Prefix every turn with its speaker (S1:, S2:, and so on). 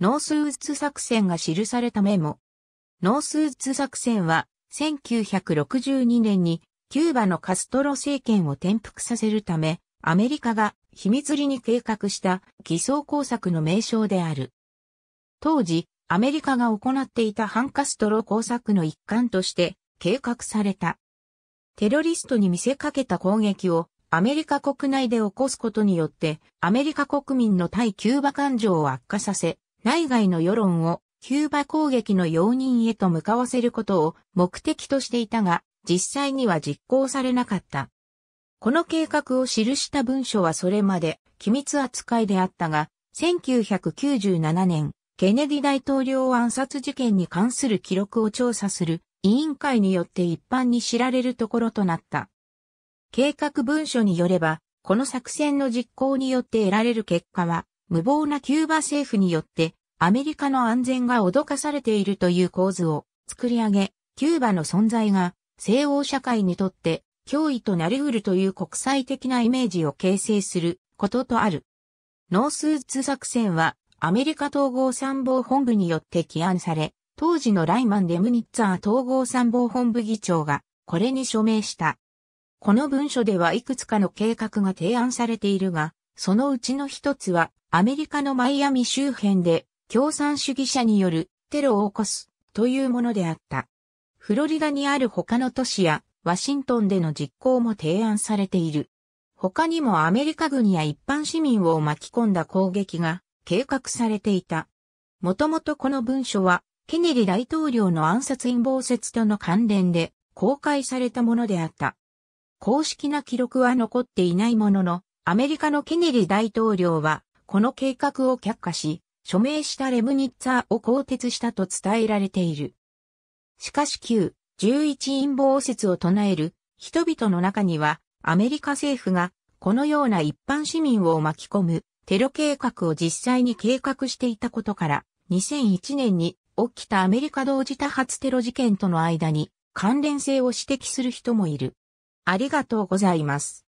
S1: ノースウッズ作戦が記されたメモ。ノースウッズ作戦は、1962年にキューバのカストロ政権を転覆させるため、アメリカが秘密裏に計画した偽装工作の名称である。当時、アメリカが行っていた反カストロ工作の一環として計画された。テロリストに見せかけた攻撃をアメリカ国内で起こすことによってアメリカ国民の対キューバ感情を悪化させ、内外の世論をキューバ攻撃の容認へと向かわせることを目的としていたが、実際には実行されなかった。この計画を記した文書はそれまで機密扱いであったが、1997年、ケネディ大統領暗殺事件に関する記録を調査する委員会によって一般に知られるところとなった。計画文書によれば、この作戦の実行によって得られる結果は、無謀なキューバ政府によってアメリカの安全が脅かされているという構図を作り上げ、キューバの存在が西欧社会にとって脅威となり得るという国際的なイメージを形成することとある。ノースーツ作戦はアメリカ統合参謀本部によって起案され、当時のライマン・デムニッツァー統合参謀本部議長がこれに署名した。この文書ではいくつかの計画が提案されているが、そのうちの一つはアメリカのマイアミ周辺で共産主義者によるテロを起こすというものであった。フロリダにある他の都市やワシントンでの実行も提案されている。他にもアメリカ軍や一般市民を巻き込んだ攻撃が計画されていた。もともとこの文書はケネディ大統領の暗殺陰謀説との関連で公開されたものであった。公式な記録は残っていないものの、アメリカのケネディ大統領はこの計画を却下し、署名したレムニッツァーを更迭したと伝えられている。しかし旧、11陰謀説を唱える人々の中には、アメリカ政府がこのような一般市民を巻き込むテロ計画を実際に計画していたことから、2001年に起きたアメリカ同時多発テロ事件との間に関連性を指摘する人もいる。ありがとうございます。